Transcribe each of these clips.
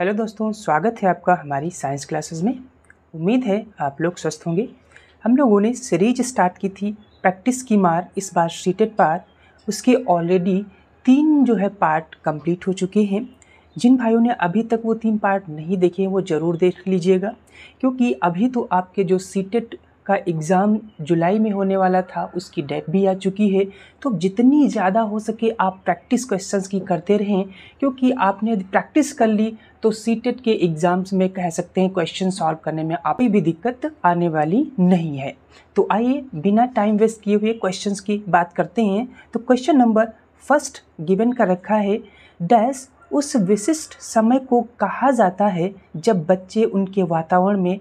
hello दोस्तों स्वागत है आपका हमारी साइंस क्लासेस में उम्मीद है आप लोग स्वस्थ होंगे हम लोगों ने सीरीज स्टार्ट की थी प्रैक्टिस की मार इस बार सीटेड पार उसके ऑलरेडी तीन जो है पार्ट कंप्लीट हो चुके हैं जिन भाइयों ने अभी तक वो तीन पार्ट नहीं देखे हैं वो ज़रूर देख लीजिएगा क्योंकि अभी तो आपके जो सीटेड का एग्ज़ाम जुलाई में होने वाला था उसकी डेट भी आ चुकी है तो जितनी ज़्यादा हो सके आप प्रैक्टिस क्वेश्चंस की करते रहें क्योंकि आपने यदि प्रैक्टिस कर ली तो सी के एग्ज़ाम्स में कह सकते हैं क्वेश्चन सॉल्व करने में आप भी दिक्कत आने वाली नहीं है तो आइए बिना टाइम वेस्ट किए हुए क्वेश्चन की बात करते हैं तो क्वेश्चन नंबर फर्स्ट गिवन का रखा है डैश उस विशिष्ट समय को कहा जाता है जब बच्चे उनके वातावरण में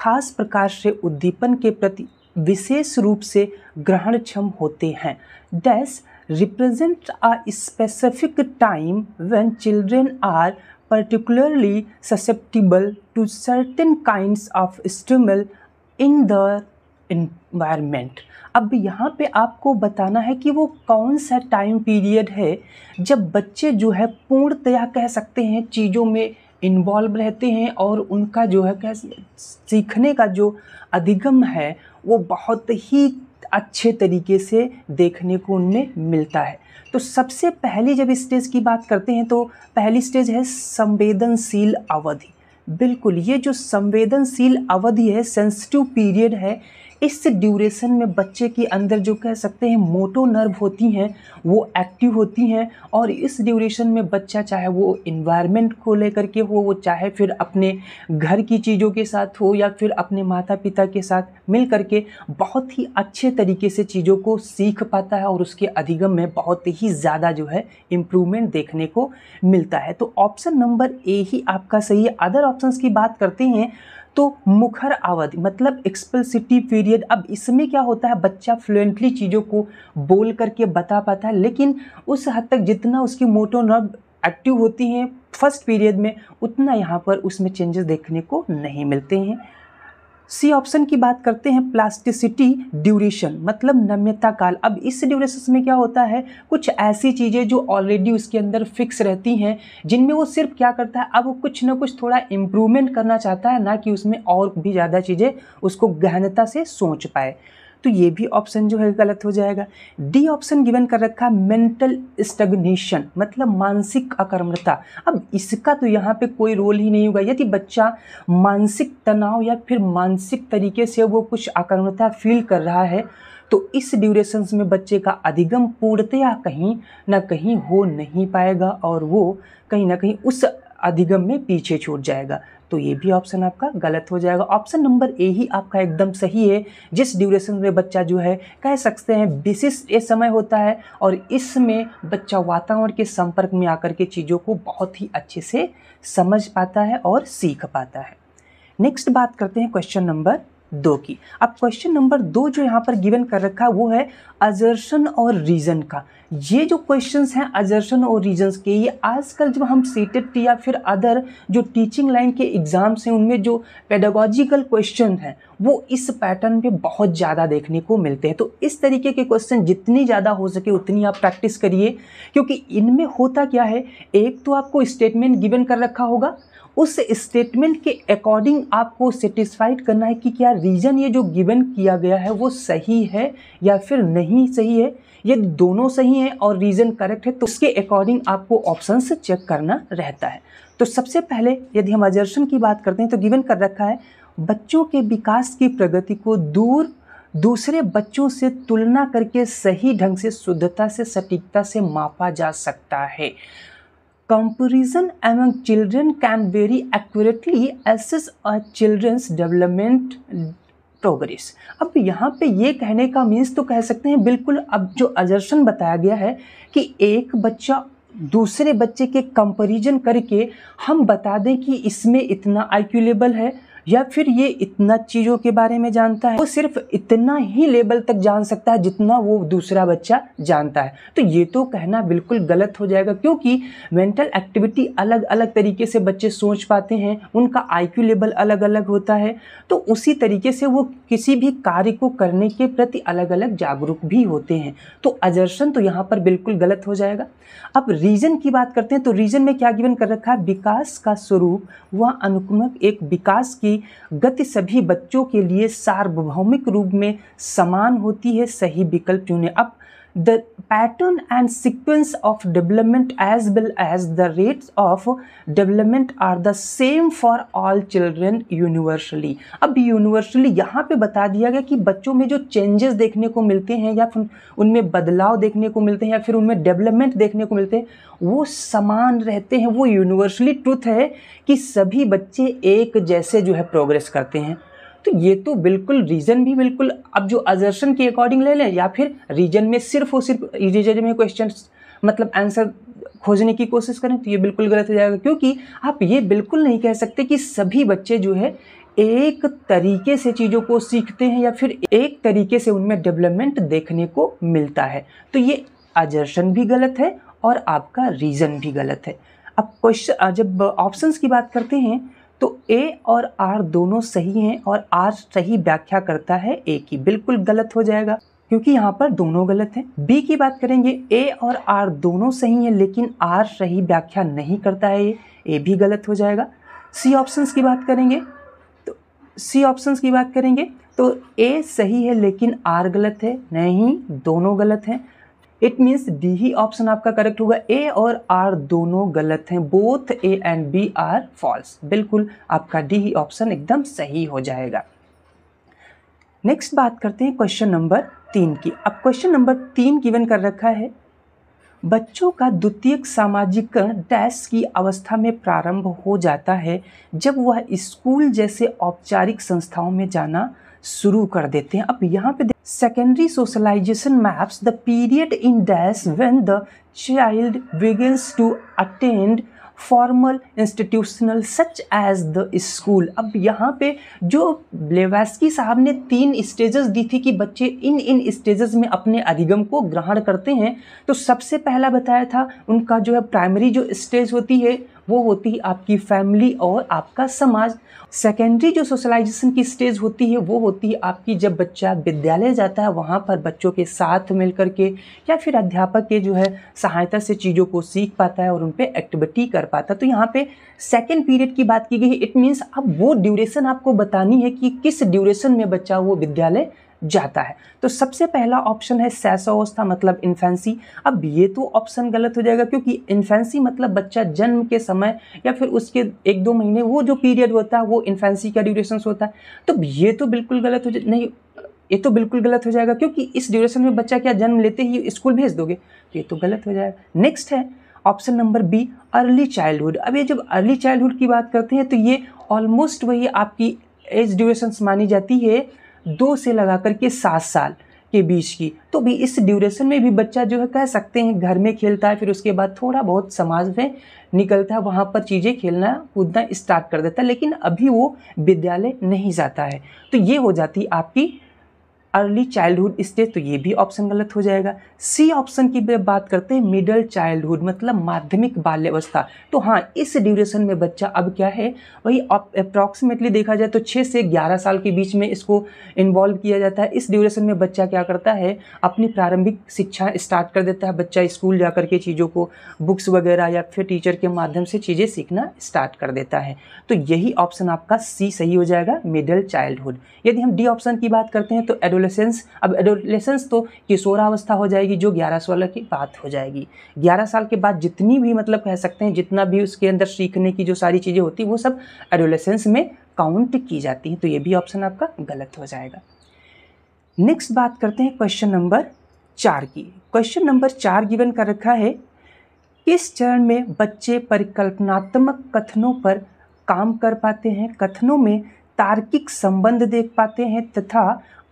खास प्रकार से उद्दीपन के प्रति विशेष रूप से ग्रहण क्षम होते हैं these represent a specific time when children are particularly susceptible to certain kinds of stimuli in the environment अब यहाँ पे आपको बताना है कि वो कौन सा टाइम पीरियड है जब बच्चे जो है पूर्णतया कह सकते हैं चीज़ों में इन्वॉल्व रहते हैं और उनका जो है क्या सीखने का जो अधिगम है वो बहुत ही अच्छे तरीके से देखने को उनमें मिलता है तो सबसे पहली जब स्टेज की बात करते हैं तो पहली स्टेज है संवेदनशील अवधि बिल्कुल ये जो संवेदनशील अवधि है सेंसिटिव पीरियड है इस ड्यूरेशन में बच्चे के अंदर जो कह सकते हैं मोटो नर्व होती हैं वो एक्टिव होती हैं और इस ड्यूरेशन में बच्चा चाहे वो इन्वायरमेंट को लेकर के हो वो चाहे फिर अपने घर की चीज़ों के साथ हो या फिर अपने माता पिता के साथ मिल करके बहुत ही अच्छे तरीके से चीज़ों को सीख पाता है और उसके अधिगम में बहुत ही ज़्यादा जो है इम्प्रूवमेंट देखने को मिलता है तो ऑप्शन नंबर ए ही आपका सही है अदर ऑप्शंस की बात करते हैं तो मुखर आवध मतलब एक्सपल्सिटी पीरियड अब इसमें क्या होता है बच्चा फ्लुएंटली चीज़ों को बोल करके बता पाता है लेकिन उस हद तक जितना उसकी मोटो नर्व एक्टिव होती हैं फर्स्ट पीरियड में उतना यहाँ पर उसमें चेंजेस देखने को नहीं मिलते हैं सी ऑप्शन की बात करते हैं प्लास्टिसिटी ड्यूरेशन मतलब नम्यता काल अब इस ड्यूरेशन में क्या होता है कुछ ऐसी चीज़ें जो ऑलरेडी उसके अंदर फिक्स रहती हैं जिनमें वो सिर्फ क्या करता है अब वो कुछ ना कुछ थोड़ा इम्प्रूवमेंट करना चाहता है ना कि उसमें और भी ज़्यादा चीज़ें उसको गहनता से सोच पाए तो ये भी ऑप्शन जो है गलत हो जाएगा डी ऑप्शन गिवन कर रखा है मेंटल स्टग्नेशन मतलब मानसिक अकर्मता अब इसका तो यहाँ पे कोई रोल ही नहीं होगा यदि बच्चा मानसिक तनाव या फिर मानसिक तरीके से वो कुछ अकर्मता फील कर रहा है तो इस ड्यूरेशंस में बच्चे का अधिगम पूर्णतया कहीं ना कहीं हो नहीं पाएगा और वो कहीं ना कहीं उस अधिगम में पीछे छूट जाएगा तो ये भी ऑप्शन आपका गलत हो जाएगा ऑप्शन नंबर ए ही आपका एकदम सही है जिस ड्यूरेशन में बच्चा जो है कह सकते हैं विशिष्ट ये समय होता है और इसमें बच्चा वातावरण के संपर्क में आकर के चीज़ों को बहुत ही अच्छे से समझ पाता है और सीख पाता है नेक्स्ट बात करते हैं क्वेश्चन नंबर दो की अब क्वेश्चन नंबर दो जो यहाँ पर गिवन कर रखा है वो है अजर्शन और रीज़न का ये जो क्वेश्चंस हैं अजर्शन और रीजंस के ये आजकल जब हम सीटेट या फिर अदर जो टीचिंग लाइन के एग्ज़ाम्स हैं उनमें जो पेडागोजिकल क्वेश्चन हैं वो इस पैटर्न में बहुत ज़्यादा देखने को मिलते हैं तो इस तरीके के क्वेश्चन जितनी ज़्यादा हो सके उतनी आप प्रैक्टिस करिए क्योंकि इनमें होता क्या है एक तो आपको स्टेटमेंट गिवन कर रखा होगा उस स्टेटमेंट के अकॉर्डिंग आपको सेटिस्फाइड करना है कि क्या रीज़न ये जो गिवन किया गया है वो सही है या फिर नहीं सही है ये दोनों सही हैं और रीज़न करेक्ट है तो उसके अकॉर्डिंग आपको ऑप्शंस चेक करना रहता है तो सबसे पहले यदि हम अजर्शन की बात करते हैं तो गिवन कर रखा है बच्चों के विकास की प्रगति को दूर दूसरे बच्चों से तुलना करके सही ढंग से शुद्धता से सटीकता से मापा जा सकता है comparison among children can very accurately assess a children's development progress अब यहाँ पे ये कहने का मीन्स तो कह सकते हैं बिल्कुल अब जो अजर्शन बताया गया है कि एक बच्चा दूसरे बच्चे के कंपेरिजन करके हम बता दें कि इसमें इतना आई लेवल है या फिर ये इतना चीज़ों के बारे में जानता है वो सिर्फ इतना ही लेवल तक जान सकता है जितना वो दूसरा बच्चा जानता है तो ये तो कहना बिल्कुल गलत हो जाएगा क्योंकि मेंटल एक्टिविटी अलग अलग तरीके से बच्चे सोच पाते हैं उनका आईक्यू लेवल अलग अलग होता है तो उसी तरीके से वो किसी भी कार्य को करने के प्रति अलग अलग जागरूक भी होते हैं तो अजर्शन तो यहाँ पर बिल्कुल गलत हो जाएगा अब रीजन की बात करते हैं तो रीजन में क्या गिवन कर रखा है विकास का स्वरूप वह अनुक्रमक एक विकास की की गति सभी बच्चों के लिए सार्वभौमिक रूप में समान होती है सही विकल्प चुने अब the pattern and sequence of development as well as the rates of development are the same for all children universally अब universally यहाँ पे बता दिया गया कि बच्चों में जो changes देखने को मिलते हैं या फिर उनमें बदलाव देखने को मिलते हैं या फिर उनमें development देखने को मिलते हैं वो समान रहते हैं वो universally truth है कि सभी बच्चे एक जैसे जो है progress करते हैं तो ये तो बिल्कुल रीजन भी बिल्कुल अब जो अजर्शन के अकॉर्डिंग ले लें या फिर रीजन में सिर्फ और सिर्फ रीजन में क्वेश्चन मतलब आंसर खोजने की कोशिश करें तो ये बिल्कुल गलत हो जाएगा क्योंकि आप ये बिल्कुल नहीं कह सकते कि सभी बच्चे जो है एक तरीके से चीज़ों को सीखते हैं या फिर एक तरीके से उनमें डेवलपमेंट देखने को मिलता है तो ये अजर्शन भी गलत है और आपका रीज़न भी गलत है अब क्वेश्चन जब ऑप्शंस की बात करते हैं तो ए और आर दोनों सही हैं और आर सही व्याख्या करता है ए की बिल्कुल गलत हो जाएगा क्योंकि यहाँ पर दोनों गलत हैं बी की बात करेंगे ए और आर दोनों सही हैं लेकिन आर सही व्याख्या नहीं करता है ये ए भी गलत हो जाएगा सी ऑप्शंस की बात करेंगे तो सी ऑप्शंस की बात करेंगे तो ए सही है लेकिन आर गलत है नहीं दोनों गलत हैं इट मीन्स डी ही ऑप्शन आपका करेक्ट होगा ए और आर दोनों गलत हैं both A and B are false बिल्कुल आपका डी ही ऑप्शन एकदम सही हो जाएगा नेक्स्ट बात करते हैं क्वेश्चन नंबर तीन की अब क्वेश्चन नंबर तीन गिवन कर रखा है बच्चों का द्वितीय सामाजिकरण डैश की अवस्था में प्रारंभ हो जाता है जब वह स्कूल जैसे औपचारिक संस्थाओं में जाना शुरू कर देते हैं अब यहाँ पे secondary socialization maps the period in dash when the child begins to attend formal institutional such as the school अब यहाँ पे जो ब्लेवास्की साहब ने तीन स्टेजेस दी थी कि बच्चे इन इन स्टेजेस में अपने अधिगम को ग्रहण करते हैं तो सबसे पहला बताया था उनका जो है प्राइमरी जो स्टेज होती है वो होती है आपकी फैमिली और आपका समाज सेकेंडरी जो सोशलाइजेशन की स्टेज होती है वो होती है आपकी जब बच्चा विद्यालय जाता है वहाँ पर बच्चों के साथ मिल के या फिर अध्यापक के जो है सहायता से चीज़ों को सीख पाता है और उन पर एक्टिविटी कर पाता है तो यहाँ पे सेकेंड पीरियड की बात की गई है इट मीन्स अब वो ड्यूरेशन आपको बतानी है कि किस ड्यूरेशन में बच्चा वो विद्यालय जाता है तो सबसे पहला ऑप्शन है अवस्था मतलब इन्फेंसी अब ये तो ऑप्शन गलत हो जाएगा क्योंकि इन्फेंसी मतलब बच्चा जन्म के समय या फिर उसके एक दो महीने वो जो पीरियड होता है वो इन्फेंसी का ड्यूरेशन होता है तो ये तो बिल्कुल गलत हो जाए नहीं ये तो बिल्कुल गलत हो जाएगा क्योंकि इस ड्यूरेशन में बच्चा क्या जन्म लेते ही स्कूल भेज दोगे तो ये तो गलत हो जाएगा नेक्स्ट है option number B early childhood अब ये जब अर्ली चाइल्डहुड की बात करते हैं तो ये ऑलमोस्ट वही आपकी एज ड्यूरेशंस मानी जाती है दो से लगा कर के सात साल के बीच की तो भी इस ड्यूरेशन में भी बच्चा जो है कह सकते हैं घर में खेलता है फिर उसके बाद थोड़ा बहुत समाज में निकलता है वहाँ पर चीज़ें खेलना कूदना स्टार्ट कर देता है लेकिन अभी वो विद्यालय नहीं जाता है तो ये हो जाती आपकी अर्ली चाइल्डहुड स्टेज तो ये भी ऑप्शन गलत हो जाएगा सी ऑप्शन की बात करते हैं मिडल चाइल्डहुड मतलब माध्यमिक बाल्यावस्था तो हाँ इस ड्यूरेशन में बच्चा अब क्या है वही अप्रॉक्सीमेटली देखा जाए तो 6 से ग्यारह साल के बीच में इसको इन्वॉल्व किया जाता है इस ड्यूरेशन में बच्चा क्या करता है अपनी प्रारंभिक शिक्षा स्टार्ट कर देता है बच्चा स्कूल जा के चीज़ों को बुक्स वगैरह या फिर टीचर के माध्यम से चीज़ें सीखना स्टार्ट कर देता है तो यही ऑप्शन आपका सी सही हो जाएगा मिडल चाइल्डहुड यदि हम डी ऑप्शन की बात करते हैं तो एडोल एडोलेसेंस अब एडोलेसेंस तो किशोरावस्था हो जाएगी जो ग्यारह साल की बात हो जाएगी ग्यारह साल के बाद जितनी भी मतलब कह सकते हैं जितना भी उसके अंदर सीखने की जो सारी चीज़ें होती वो सब एडोलेसेंस में काउंट की जाती हैं तो ये भी ऑप्शन आपका गलत हो जाएगा नेक्स्ट बात करते हैं क्वेश्चन नंबर चार की क्वेश्चन नंबर चार गिवन कर रखा है किस चरण में बच्चे परिकल्पनात्मक कथनों पर काम कर पाते हैं कथनों में तार्किक संबंध देख पाते हैं तथा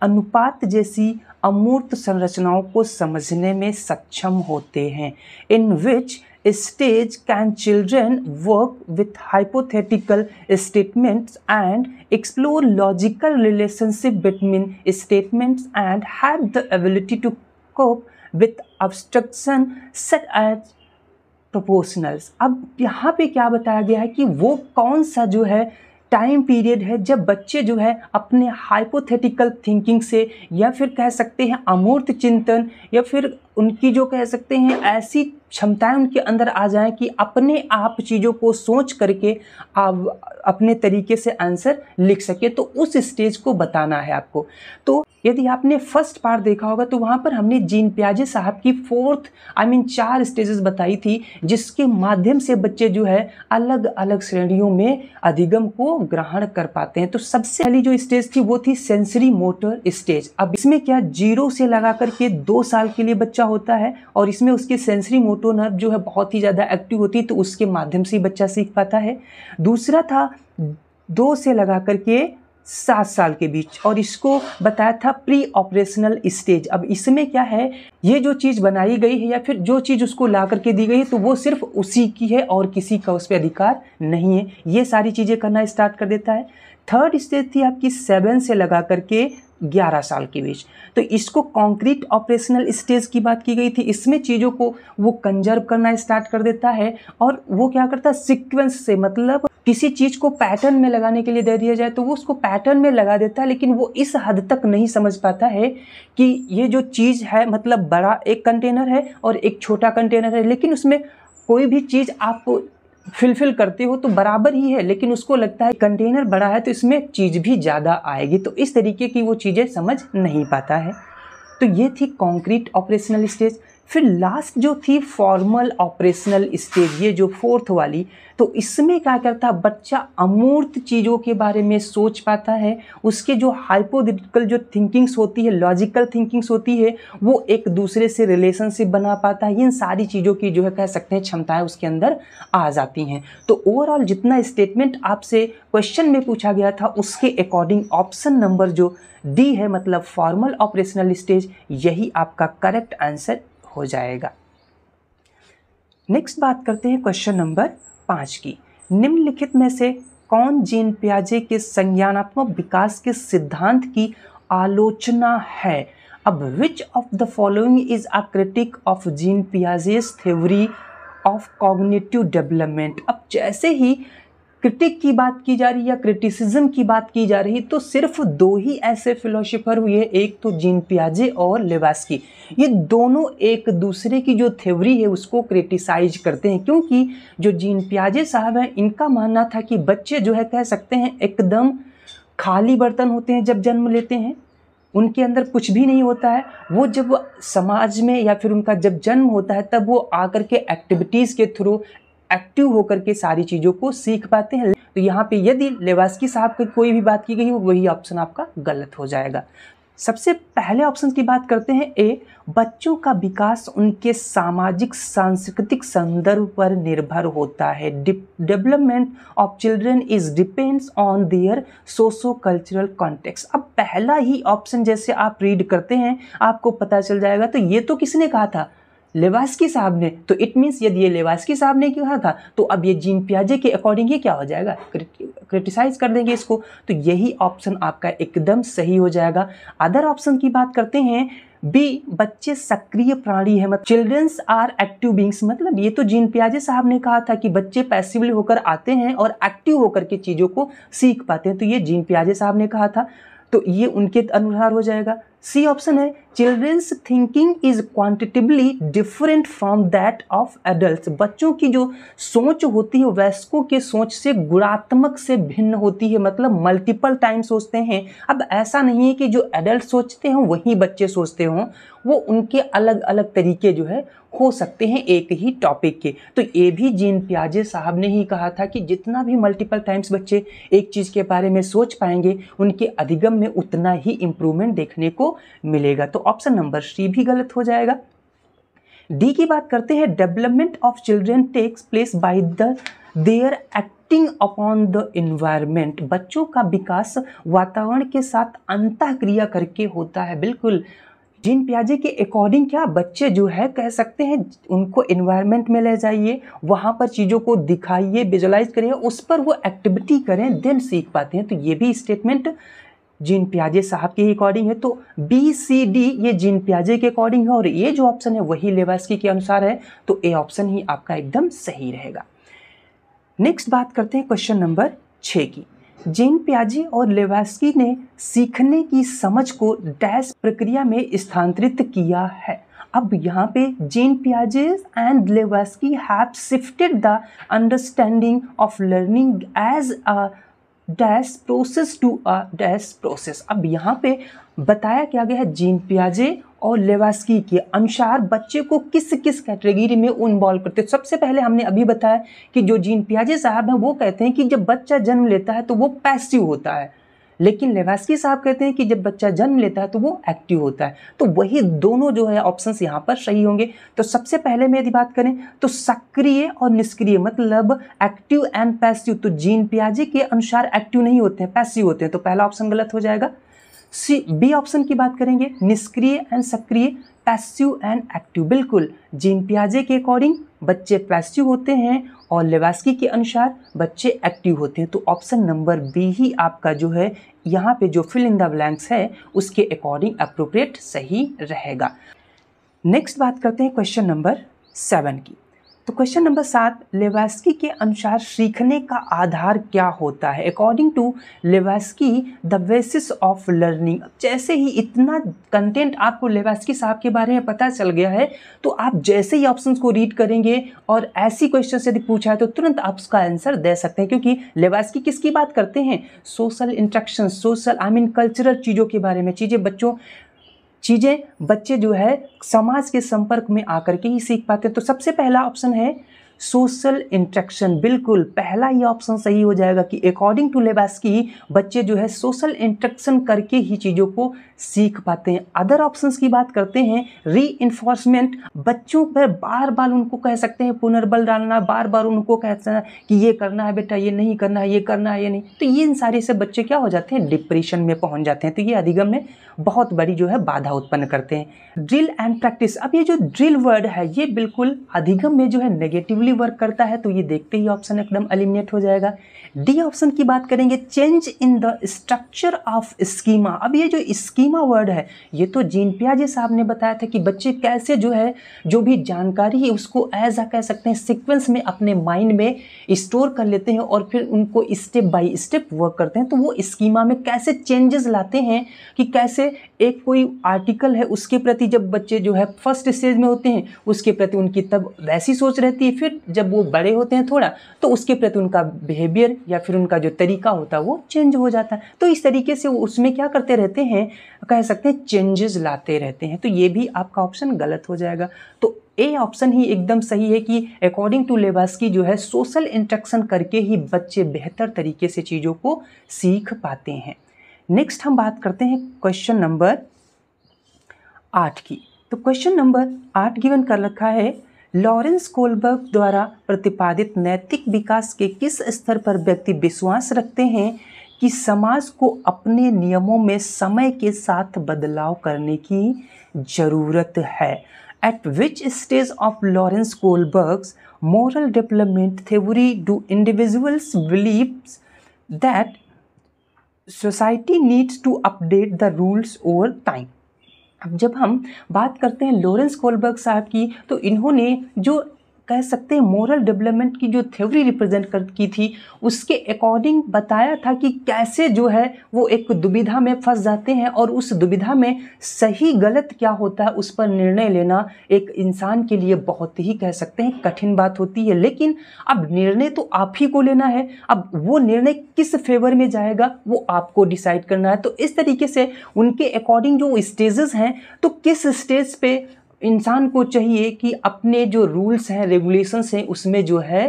अनुपात जैसी अमूर्त संरचनाओं को समझने में सक्षम होते हैं in which stage can children work with hypothetical statements and explore logical relationship between statements and have the ability to cope with abstraction set as proportionals अब यहाँ पे क्या बताया गया है कि वो कौन सा जो है टाइम पीरियड है जब बच्चे जो है अपने हाइपोथेटिकल थिंकिंग से या फिर कह सकते हैं अमूर्त चिंतन या फिर उनकी जो कह सकते हैं ऐसी क्षमताएं उनके अंदर आ जाएं कि अपने आप चीज़ों को सोच करके आप अपने तरीके से आंसर लिख सके तो उस स्टेज को बताना है आपको तो यदि आपने फर्स्ट पार्ट देखा होगा तो वहाँ पर हमने जीन प्याजे साहब की fourth I I mean mean, चार स्टेजेस बताई थी जिसके माध्यम से बच्चे जो है अलग अलग श्रेणियों में अधिगम को ग्रहण कर पाते हैं तो सबसे पहली जो स्टेज थी वो थी सेंसरी मोटर स्टेज अब इसमें क्या जीरो से लगा करके दो साल के लिए बच्चा होता है और इसमें उसके सेंसरी मोटो नर्व जो है बहुत ही ज़्यादा एक्टिव होती है तो उसके माध्यम से ही बच्चा सीख पाता है दूसरा था दो से लगा करके सात साल के बीच और इसको बताया था प्री ऑपरेशनल स्टेज अब इसमें क्या है ये जो चीज़ बनाई गई है या फिर जो चीज़ उसको ला करके दी गई है तो वो सिर्फ उसी की है और किसी का उस पर अधिकार नहीं है ये सारी चीज़ें करना स्टार्ट कर देता है थर्ड स्टेज थी आपकी सेवन से लगा करके ग्यारह साल के बीच तो इसको कॉन्क्रीट ऑपरेशनल स्टेज की बात की गई थी इसमें चीज़ों को वो कंजर्व करना स्टार्ट कर देता है और वो क्या करता है सिक्वेंस से मतलब किसी चीज़ को पैटर्न में लगाने के लिए दे दिया जाए तो वो उसको पैटर्न में लगा देता है लेकिन वो इस हद तक नहीं समझ पाता है कि ये जो चीज़ है मतलब बड़ा एक कंटेनर है और एक छोटा कंटेनर है लेकिन उसमें कोई भी चीज़ आप फिलफिल करते हो तो बराबर ही है लेकिन उसको लगता है कंटेनर बड़ा है तो इसमें चीज़ भी ज़्यादा आएगी तो इस तरीके की वो चीज़ें समझ नहीं पाता है तो ये थी कॉन्क्रीट ऑपरेशनल स्टेज फिर लास्ट जो थी फॉर्मल ऑपरेशनल स्टेज ये जो फोर्थ वाली तो इसमें क्या करता बच्चा अमूर्त चीज़ों के बारे में सोच पाता है उसके जो हाइपोथेटिकल जो थिंकिंग्स होती है लॉजिकल थिंकिंग्स होती है वो एक दूसरे से रिलेशनशिप बना पाता है इन सारी चीज़ों की जो है कह सकते हैं क्षमताएं उसके अंदर आ जाती हैं तो ओवरऑल जितना स्टेटमेंट आपसे क्वेश्चन में पूछा गया था उसके अकॉर्डिंग ऑप्शन नंबर जो डी है मतलब फॉर्मल ऑपरेशनल स्टेज यही आपका करेक्ट आंसर हो जाएगा नेक्स्ट बात करते हैं क्वेश्चन नंबर पाँच की निम्नलिखित में से कौन जीन प्याजे के संज्ञानात्मक विकास के सिद्धांत की आलोचना है अब which of the following is a critic of Jean Piaget's theory of cognitive development अब जैसे ही क्रिटिक की बात की जा रही है या क्रिटिसिज्म की बात की जा रही तो सिर्फ दो ही ऐसे फिलोसोफर हुए एक तो जीन पियाजे और की ये दोनों एक दूसरे की जो थ्योरी है उसको क्रिटिसाइज करते हैं क्योंकि जो जीन पियाजे साहब हैं इनका मानना था कि बच्चे जो है कह सकते हैं एकदम खाली बर्तन होते हैं जब जन्म लेते हैं उनके अंदर कुछ भी नहीं होता है वो जब समाज में या फिर उनका जब जन्म होता है तब वो आकर के एक्टिविटीज़ के थ्रू एक्टिव होकर के सारी चीज़ों को सीख पाते हैं तो यहाँ पे यदि लेवासकी साहब की कोई भी बात की गई वही ऑप्शन आपका गलत हो जाएगा सबसे पहले ऑप्शन की बात करते हैं ए बच्चों का विकास उनके सामाजिक सांस्कृतिक संदर्भ पर निर्भर होता है development of children is depends on their socio cultural context अब पहला ही ऑप्शन जैसे आप रीड करते हैं आपको पता चल जाएगा तो ये तो किसने कहा था लेवासकी साहब ने तो इट मीन्स यदि ये लेवासकी साहब ने कहा था तो अब ये जीन प्याजे के अकॉर्डिंग ये क्या हो जाएगा क्रिटिसाइज कर देंगे इसको तो यही ऑप्शन आपका एकदम सही हो जाएगा अदर ऑप्शन की बात करते हैं बी बच्चे सक्रिय प्राणी है मतलब चिल्ड्रंस आर एक्टिव बींग्स मतलब ये तो जीन प्याजे साहब ने कहा था कि बच्चे पैसिवली होकर आते हैं और एक्टिव होकर के चीज़ों को सीख पाते हैं तो ये जीन प्याजे साहब ने कहा था तो ये उनके अनुसार हो जाएगा सी ऑप्शन है children's thinking is quantitatively different from that of adult बच्चों की जो सोच होती है वयस्कों के सोच से गुणात्मक से भिन्न होती है मतलब मल्टीपल टाइम सोचते हैं अब ऐसा नहीं है कि जो एडल्ट सोचते हों वही बच्चे सोचते हों वो उनके अलग अलग तरीके जो है हो सकते हैं एक ही टॉपिक के तो ये भी जीन प्याजे साहब ने ही कहा था कि जितना भी मल्टीपल टाइम्स बच्चे एक चीज़ के बारे में सोच पाएंगे उनके अधिगम में उतना ही इम्प्रूवमेंट देखने को मिलेगा तो ऑप्शन नंबर सी भी गलत हो जाएगा डी की बात करते हैं development of children takes place by the their acting upon the environment बच्चों का विकास वातावरण के साथ अंतः क्रिया करके होता है बिल्कुल जिन प्याजे के अकॉर्डिंग क्या बच्चे जो है कह सकते हैं उनको इन्वायरमेंट में ले जाइए वहाँ पर चीज़ों को दिखाइए विजुलाइज करिए उस पर वो एक्टिविटी करें देन सीख पाते हैं तो ये भी स्टेटमेंट जीन प्याजे साहब के अकॉर्डिंग है तो बी सी डी ये जीन प्याजे के अकॉर्डिंग है और ये जो ऑप्शन है वही लेवास्की के अनुसार है तो ए ऑप्शन ही आपका एकदम सही रहेगा नेक्स्ट बात करते हैं क्वेश्चन नंबर छः की जिन प्याजे और लेवास्की ने सीखने की समझ को डैश प्रक्रिया में स्थानांतरित किया है अब यहाँ पे जिन प्याजे and Vygotsky have shifted the understanding of learning as a dash process to a dash process अब यहाँ पे बताया क्या गया है जीन पियाजे और लेवास्की के अनुसार बच्चे को किस किस कैटेगरी में इन्वॉल्व करते सबसे पहले हमने अभी बताया कि जो जीन पियाजे साहब हैं वो कहते हैं कि जब बच्चा जन्म लेता है तो वो पैसिव होता है लेकिन लेवास्की साहब कहते हैं कि जब बच्चा जन्म लेता है तो वो एक्टिव होता है तो वही दोनों जो है ऑप्शन यहाँ पर सही होंगे तो सबसे पहले में यदि बात करें तो सक्रिय और निष्क्रिय मतलब एक्टिव एंड पैसिव तो जीन प्याजे के अनुसार एक्टिव नहीं होते हैं पैसिव होते हैं तो पहला ऑप्शन गलत हो जाएगा सी बी ऑप्शन की बात करेंगे निष्क्रिय एंड सक्रिय पैसिव एंड एक्टिव बिल्कुल जीन पियाजे के अकॉर्डिंग बच्चे पैसिव होते हैं और लेवास्की के अनुसार बच्चे एक्टिव होते हैं तो ऑप्शन नंबर बी ही आपका जो है यहाँ पे जो फिल इन द ब्लैंक्स है उसके अकॉर्डिंग अप्रोप्रिएट सही रहेगा नेक्स्ट बात करते हैं क्वेश्चन नंबर सेवन की तो क्वेश्चन नंबर सात लेवास्की के अनुसार सीखने का आधार क्या होता है according to Vygotsky the basis of learning जैसे ही इतना कंटेंट आपको लेवास्की साहब के बारे में पता चल गया है तो आप जैसे ही ऑप्शन को रीड करेंगे और ऐसी क्वेश्चन यदि पूछा है तो तुरंत आप उसका आंसर दे सकते हैं क्योंकि लेवास्की किसकी बात करते हैं social interaction social I mean cultural चीज़ों के बारे में चीज़ें बच्चों चीज़ें बच्चे जो है समाज के संपर्क में आकर के ही सीख पाते हैं तो सबसे पहला ऑप्शन है सोशल इंट्रैक्शन बिल्कुल पहला ये ऑप्शन सही हो जाएगा कि अकॉर्डिंग टू की बच्चे जो है सोशल इंट्रैक्शन करके ही चीज़ों को सीख पाते हैं अदर ऑप्शंस की बात करते हैं री बच्चों पर बार बार उनको कह सकते हैं पुनर्बल डालना बार बार उनको कह सकते हैं कि ये करना है बेटा ये नहीं करना है ये करना है ये नहीं तो ये इन सारे से बच्चे क्या हो जाते हैं डिप्रेशन में पहुंच जाते हैं तो ये अधिगम में बहुत बड़ी जो है बाधा उत्पन्न करते हैं ड्रिल एंड प्रैक्टिस अब ये जो ड्रिल वर्ड है ये बिल्कुल अधिगम में जो है नेगेटिवली नेगेटिवली वर्क करता है तो ये देखते ही ऑप्शन एकदम एलिमिनेट हो जाएगा डी ऑप्शन की बात करेंगे change in the structure of schema अब ये जो स्कीमा वर्ड है ये तो जीन पियाजे साहब ने बताया था कि बच्चे कैसे जो है जो भी जानकारी है उसको एज आ कह सकते हैं सिक्वेंस में अपने माइंड में स्टोर कर लेते हैं और फिर उनको स्टेप बाय स्टेप वर्क करते हैं तो वो स्कीमा में कैसे चेंजेस लाते हैं कि कैसे एक कोई आर्टिकल है उसके प्रति जब बच्चे जो है फर्स्ट स्टेज में होते हैं उसके प्रति उनकी तब वैसी सोच रहती है फिर जब वो बड़े होते हैं थोड़ा तो उसके प्रति उनका बिहेवियर या फिर उनका जो तरीका होता है वो चेंज हो जाता है तो इस तरीके से उसमें क्या करते रहते हैं कह सकते हैं चेंजेस लाते रहते हैं तो ये भी आपका ऑप्शन गलत हो जाएगा तो ए ऑप्शन ही एकदम सही है कि अकॉर्डिंग टू लेबास की जो है सोशल इंट्रेक्शन करके ही बच्चे बेहतर तरीके से चीज़ों को सीख पाते हैं नेक्स्ट हम बात करते हैं क्वेश्चन नंबर आठ की तो क्वेश्चन नंबर आठ गिवन कर रखा है लॉरेंस कोलबर्ग द्वारा प्रतिपादित नैतिक विकास के किस स्तर पर व्यक्ति विश्वास रखते हैं कि समाज को अपने नियमों में समय के साथ बदलाव करने की ज़रूरत है at which stage of Lawrence Kohlberg's moral development theory do individuals believe that society needs to update the rules over time जब हम बात करते हैं लॉरेंस कोलबर्ग साहब की तो इन्होंने जो कह सकते हैं मॉरल डेवलपमेंट की जो थ्योरी रिप्रेजेंट कर की थी उसके अकॉर्डिंग बताया था कि कैसे जो है वो एक दुविधा में फंस जाते हैं और उस दुविधा में सही गलत क्या होता है उस पर निर्णय लेना एक इंसान के लिए बहुत ही कह सकते हैं कठिन बात होती है लेकिन अब निर्णय तो आप ही को लेना है अब वो निर्णय किस फेवर में जाएगा वो आपको डिसाइड करना है तो इस तरीके से उनके अकॉर्डिंग जो स्टेजेस हैं तो किस स्टेज पे इंसान को चाहिए कि अपने जो रूल्स हैं रेगुलेशंस हैं उसमें जो है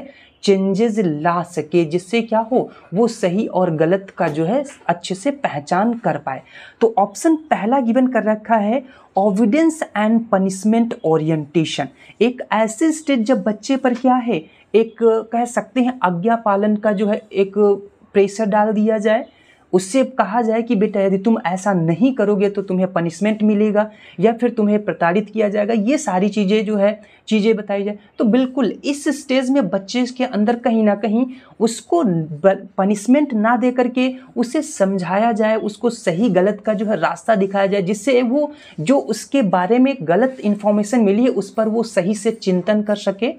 चेंजेस ला सके जिससे क्या हो वो सही और गलत का जो है अच्छे से पहचान कर पाए तो ऑप्शन पहला गिवन कर रखा है ओविडेंस एंड पनिशमेंट ओरिएंटेशन एक ऐसे स्टेज जब बच्चे पर क्या है एक कह सकते हैं आज्ञा पालन का जो है एक प्रेशर डाल दिया जाए उससे कहा जाए कि बेटा यदि तुम ऐसा नहीं करोगे तो तुम्हें पनिशमेंट मिलेगा या फिर तुम्हें प्रताड़ित किया जाएगा ये सारी चीज़ें जो है चीज़ें बताई जाए तो बिल्कुल इस स्टेज में बच्चे के अंदर कहीं ना कहीं उसको पनिशमेंट ना दे करके उसे समझाया जाए उसको सही गलत का जो है रास्ता दिखाया जाए जिससे वो जो उसके बारे में गलत इन्फॉर्मेशन मिली है उस पर वो सही से चिंतन कर सके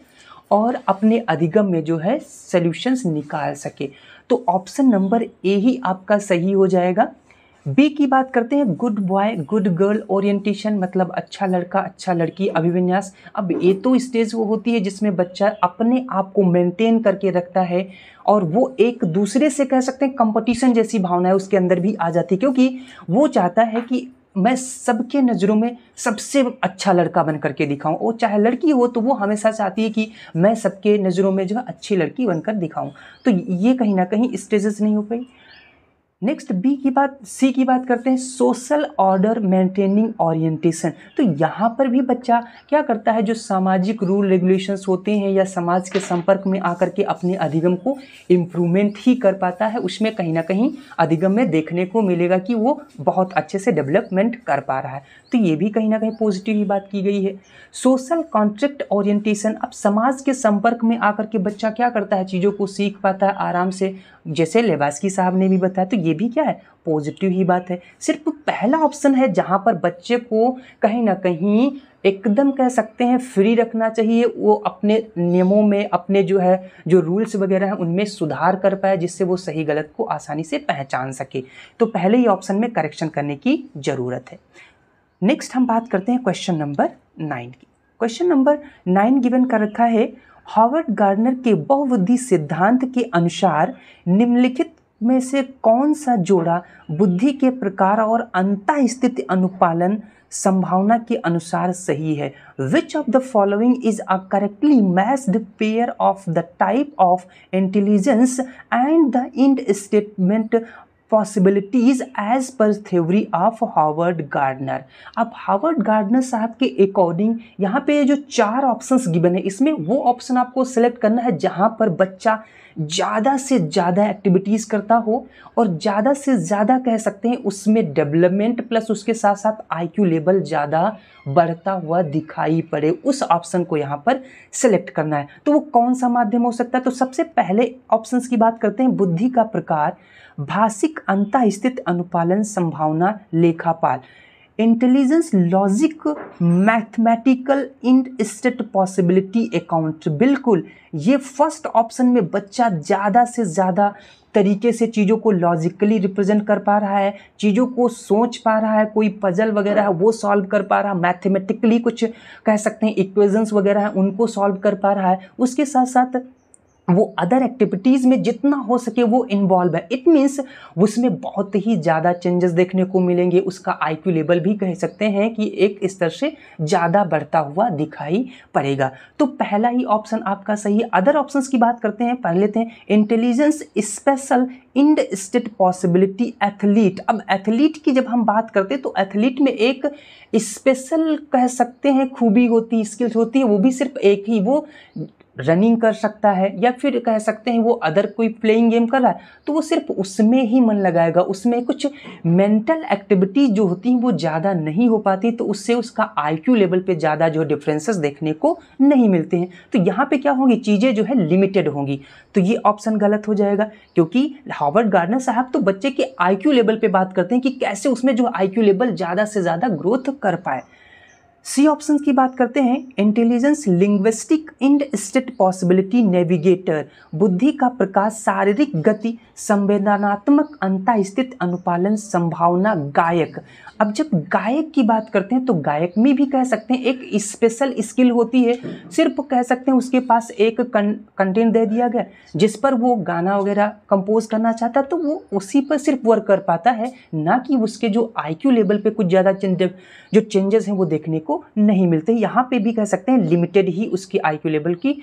और अपने अधिगम में जो है सल्यूशंस निकाल सके तो ऑप्शन नंबर ए ही आपका सही हो जाएगा बी की बात करते हैं good boy good girl orientation मतलब अच्छा लड़का अच्छा लड़की अभिविन्यास अब ये तो स्टेज वो होती है जिसमें बच्चा अपने आप को मेंटेन करके रखता है और वो एक दूसरे से कह सकते हैं कंपटीशन जैसी भावना है उसके अंदर भी आ जाती है क्योंकि वो चाहता है कि मैं सबके नज़रों में सबसे अच्छा लड़का बन करके दिखाऊं और चाहे लड़की हो तो वो हमेशा चाहती है कि मैं सबके नज़रों में जो है अच्छी लड़की बनकर दिखाऊं तो ये कहीं ना कहीं स्टेजेस नहीं हो पाई नेक्स्ट बी की बात सी की बात करते हैं सोशल ऑर्डर मेंटेनिंग ओरिएंटेशन तो यहाँ पर भी बच्चा क्या करता है जो सामाजिक रूल रेगुलेशंस होते हैं या समाज के संपर्क में आकर के अपने अधिगम को इम्प्रूवमेंट ही कर पाता है उसमें कहीं ना कहीं अधिगम में देखने को मिलेगा कि वो बहुत अच्छे से डेवलपमेंट कर पा रहा है तो ये भी कहीं ना कहीं पॉजिटिव ही बात की गई है सोशल कॉन्ट्रैक्ट ओरिएंटेशन अब समाज के संपर्क में आकर के बच्चा क्या करता है चीज़ों को सीख पाता है आराम से जैसे लेवासकी साहब ने भी बताया तो ये ये भी क्या है पॉजिटिव ही बात है सिर्फ पहला ऑप्शन है जहाँ पर बच्चे को कहीं ना कहीं एकदम कह सकते हैं फ्री रखना चाहिए वो अपने नियमों में अपने जो है जो रूल्स वगैरह हैं उनमें सुधार कर पाए जिससे वो सही गलत को आसानी से पहचान सके तो पहले ही ऑप्शन में करेक्शन करने की ज़रूरत है नेक्स्ट हम बात करते हैं क्वेश्चन नंबर नाइन की क्वेश्चन नंबर नाइन गिवन कर रखा है हॉवर्ड गार्डनर के बहुबुद्धि सिद्धांत के अनुसार निम्नलिखित में से कौन सा जोड़ा बुद्धि के प्रकार और अंतः स्थिति अनुपालन संभावना के अनुसार सही है which of the following is a correctly matched pair of the type of intelligence and the end statement possibilities as per theory of Harvard Gardner अब हार्वर्ड गार्डनर साहब के अकॉर्डिंग यहाँ पे जो चार ऑप्शंस गिवन है इसमें वो ऑप्शन आपको सेलेक्ट करना है जहाँ पर बच्चा ज़्यादा से ज़्यादा एक्टिविटीज़ करता हो और ज़्यादा से ज़्यादा कह सकते हैं उसमें डेवलपमेंट प्लस उसके साथ साथ आईक्यू लेवल ज़्यादा बढ़ता हुआ दिखाई पड़े उस ऑप्शन को यहाँ पर सिलेक्ट करना है तो वो कौन सा माध्यम हो सकता है तो सबसे पहले ऑप्शंस की बात करते हैं बुद्धि का प्रकार भाषिक अंत स्थित अनुपालन संभावना लेखापाल intelligence logic mathematical end state possibility account बिल्कुल ये फर्स्ट ऑप्शन में बच्चा ज़्यादा से ज़्यादा तरीके से चीज़ों को लॉजिकली रिप्रेजेंट कर पा रहा है चीज़ों को सोच पा रहा है कोई पजल वगैरह है वो सॉल्व कर पा रहा है मैथमेटिकली कुछ कह सकते हैं इक्वेजन्स वगैरह हैं उनको सॉल्व कर पा रहा है उसके साथ साथ वो अदर एक्टिविटीज़ में जितना हो सके वो इन्वॉल्व है इट मीन्स उसमें बहुत ही ज़्यादा चेंजेस देखने को मिलेंगे उसका क्यू लेवल भी कह सकते हैं कि एक स्तर से ज़्यादा बढ़ता हुआ दिखाई पड़ेगा तो पहला ही ऑप्शन आपका सही है अदर ऑप्शंस की बात करते हैं पढ़ लेते हैं intelligence spatial end state possibility athlete अब एथलीट की जब हम बात करते हैं तो एथलीट में एक स्पेशल कह सकते हैं खूबी होती स्किल्स होती है वो भी सिर्फ एक ही वो रनिंग कर सकता है या फिर कह सकते हैं वो अदर कोई प्लेइंग गेम कर रहा है तो वो सिर्फ उसमें ही मन लगाएगा उसमें कुछ मेंटल एक्टिविटी जो होती हैं वो ज़्यादा नहीं हो पाती तो उससे उसका आईक्यू लेवल पे ज़्यादा जो डिफरेंसेस देखने को नहीं मिलते हैं तो यहाँ पे क्या होंगी चीज़ें जो है लिमिटेड होंगी तो ये ऑप्शन गलत हो जाएगा क्योंकि हॉवर्ड गार्डनर साहब तो बच्चे के आई लेवल पर बात करते हैं कि कैसे उसमें जो आई लेवल ज़्यादा से ज़्यादा ग्रोथ कर पाए सी ऑप्शन की बात करते हैं intelligence linguistic end state possibility navigator बुद्धि का प्रकाश शारीरिक गति संवेदनात्मक अंता स्थित अनुपालन संभावना गायक अब जब गायक की बात करते हैं तो गायक में भी कह सकते हैं एक स्पेशल स्किल होती है सिर्फ कह सकते हैं उसके पास एक कंटेंट दे दिया गया जिस पर वो गाना वगैरह कंपोज करना चाहता तो वो उसी पर सिर्फ वर्क कर पाता है ना कि उसके जो आई लेवल पर कुछ ज़्यादा जो चेंजेस हैं वो देखने को नहीं मिलते यहाँ पर भी कह सकते हैं लिमिटेड ही उसकी आई लेवल की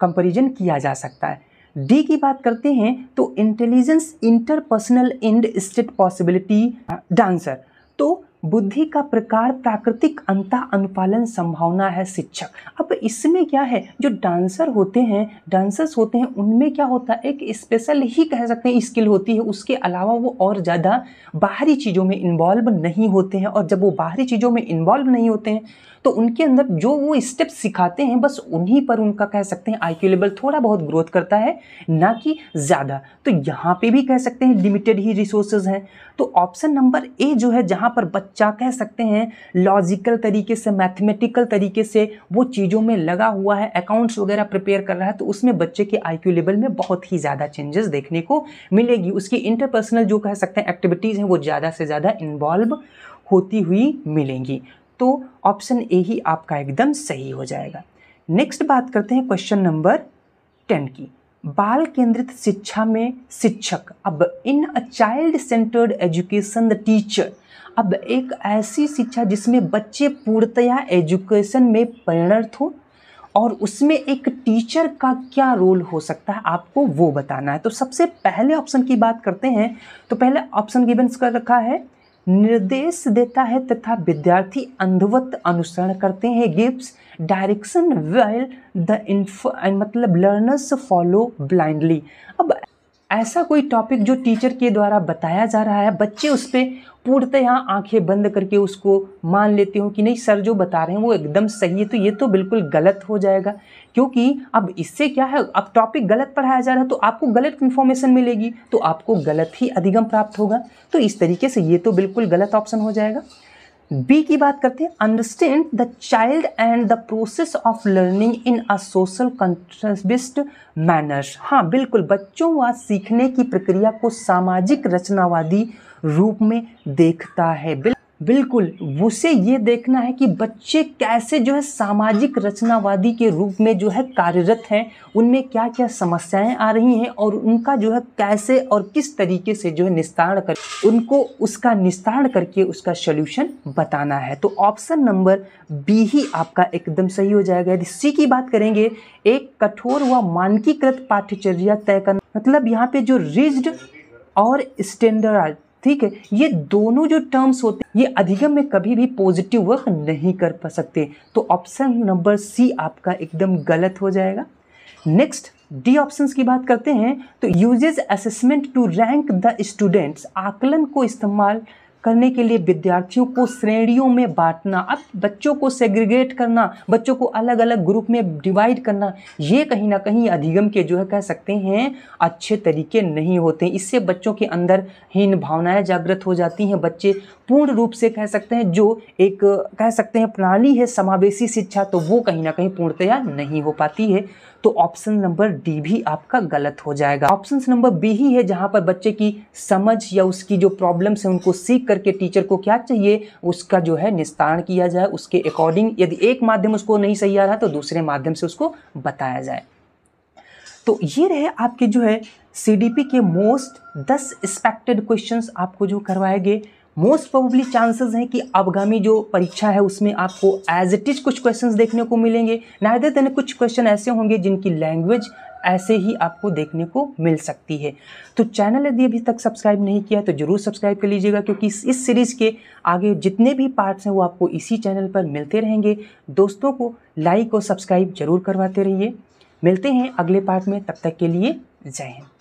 कंपेरिजन किया जा सकता है डी की बात करते हैं तो intelligence interpersonal end state possibility dancer तो बुद्धि का प्रकार प्राकृतिक अंता अनुपालन संभावना है शिक्षक अब इसमें क्या है जो डांसर होते हैं डांसर्स होते हैं उनमें क्या होता है एक स्पेशल ही कह सकते हैं स्किल होती है उसके अलावा वो और ज़्यादा बाहरी चीज़ों में इन्वॉल्व नहीं होते हैं और जब वो बाहरी चीज़ों में इन्वॉल्व नहीं होते हैं तो उनके अंदर जो वो स्टेप्स सिखाते हैं बस उन्हीं पर उनका कह सकते हैं आई लेवल थोड़ा बहुत ग्रोथ करता है ना कि ज़्यादा तो यहाँ पे भी कह सकते हैं लिमिटेड ही रिसोर्सेज हैं तो ऑप्शन नंबर ए जो है जहाँ पर बच्चा कह सकते हैं लॉजिकल तरीके से मैथमेटिकल तरीके से वो चीज़ों में लगा हुआ है अकाउंट्स वगैरह प्रिपेयर कर रहा है तो उसमें बच्चे के आई लेवल में बहुत ही ज़्यादा चेंजेस देखने को मिलेगी उसकी इंटरपर्सनल जो कह सकते हैं एक्टिविटीज़ हैं वो ज़्यादा से ज़्यादा इन्वॉल्व होती हुई मिलेंगी तो ऑप्शन ए ही आपका एकदम सही हो जाएगा नेक्स्ट बात करते हैं क्वेश्चन नंबर टेन की बाल केंद्रित शिक्षा में शिक्षक अब in a child centred education the teacher अब एक ऐसी शिक्षा जिसमें बच्चे पूर्णतया एजुकेशन में परिणत हो और उसमें एक टीचर का क्या रोल हो सकता है आपको वो बताना है तो सबसे पहले ऑप्शन की बात करते हैं तो पहले ऑप्शन गिवेंस कर रखा है निर्देश देता है तथा विद्यार्थी अंधवत अनुसरण करते हैं gives direction well the in मतलब लर्नर्स फॉलो ब्लाइंडली अब ऐसा कोई टॉपिक जो टीचर के द्वारा बताया जा रहा है बच्चे उस पर पूर्णतः आंखें बंद करके उसको मान लेते हो कि नहीं सर जो बता रहे हैं वो एकदम सही है तो ये तो बिल्कुल गलत हो जाएगा क्योंकि अब इससे क्या है अब टॉपिक गलत पढ़ाया जा रहा है तो आपको गलत इन्फॉर्मेशन मिलेगी तो आपको गलत ही अधिगम प्राप्त होगा तो इस तरीके से ये तो बिल्कुल गलत ऑप्शन हो जाएगा बी की बात करते हैं understand the child and the process of learning in a social constructivist manners हाँ बिल्कुल बच्चों व सीखने की प्रक्रिया को सामाजिक रचनावादी रूप में देखता है बिल्कुल बिल्कुल उसे ये देखना है कि बच्चे कैसे जो है सामाजिक रचनावादी के रूप में जो है कार्यरत हैं उनमें क्या क्या समस्याएं आ रही हैं और उनका जो है कैसे और किस तरीके से जो है निस्तारण कर उनको उसका निस्तारण करके उसका सोल्यूशन बताना है तो ऑप्शन नंबर बी ही आपका एकदम सही हो जाएगा यदि सी की बात करेंगे एक कठोर व मानकीकृत पाठ्यचर्या तय करना मतलब यहाँ पे जो रिज्ड और स्टैंडर्ड ठीक है ये दोनों जो टर्म्स होते ये अधिगम में कभी भी पॉजिटिव वर्क नहीं कर पा सकते तो ऑप्शन नंबर सी आपका एकदम गलत हो जाएगा नेक्स्ट डी ऑप्शंस की बात करते हैं तो uses assessment to rank the students आकलन को इस्तेमाल करने के लिए विद्यार्थियों को श्रेणियों में बांटना अब बच्चों को सेग्रीगेट करना बच्चों को अलग अलग ग्रुप में डिवाइड करना ये कहीं ना कहीं अधिगम के जो है कह सकते हैं अच्छे तरीके नहीं होते इससे बच्चों के अंदर हीन भावनाएं जागृत हो जाती हैं बच्चे पूर्ण रूप से कह सकते हैं जो एक कह सकते हैं प्रणाली है समावेशी शिक्षा तो वो कहीं ना कहीं पूर्णतया नहीं हो पाती है तो ऑप्शन नंबर डी भी आपका गलत हो जाएगा ऑप्शन नंबर बी ही है जहाँ पर बच्चे की समझ या उसकी जो प्रॉब्लम्स है उनको सीख कर करके टीचर को क्या चाहिए उसका जो है निस्तारण किया जाए उसके अकॉर्डिंग यदि एक माध्यम उसको नहीं सही आ रहा तो दूसरे माध्यम से उसको बताया जाए तो ये रहे आपके जो है सी के मोस्ट दस एक्सपेक्टेड क्वेश्चन आपको जो करवाए गए मोस्ट प्रोबली चांसेस हैं कि अवगामी जो परीक्षा है उसमें आपको एज इट इज कुछ क्वेश्चंस देखने को मिलेंगे नायदे देन कुछ क्वेश्चन ऐसे होंगे जिनकी लैंग्वेज ऐसे ही आपको देखने को मिल सकती है तो चैनल यदि अभी तक सब्सक्राइब नहीं किया तो ज़रूर सब्सक्राइब कर लीजिएगा क्योंकि इस, सीरीज़ के आगे जितने भी पार्ट्स हैं वो आपको इसी चैनल पर मिलते रहेंगे दोस्तों को लाइक और सब्सक्राइब जरूर करवाते रहिए मिलते हैं अगले पार्ट में तब तक के लिए जय हिंद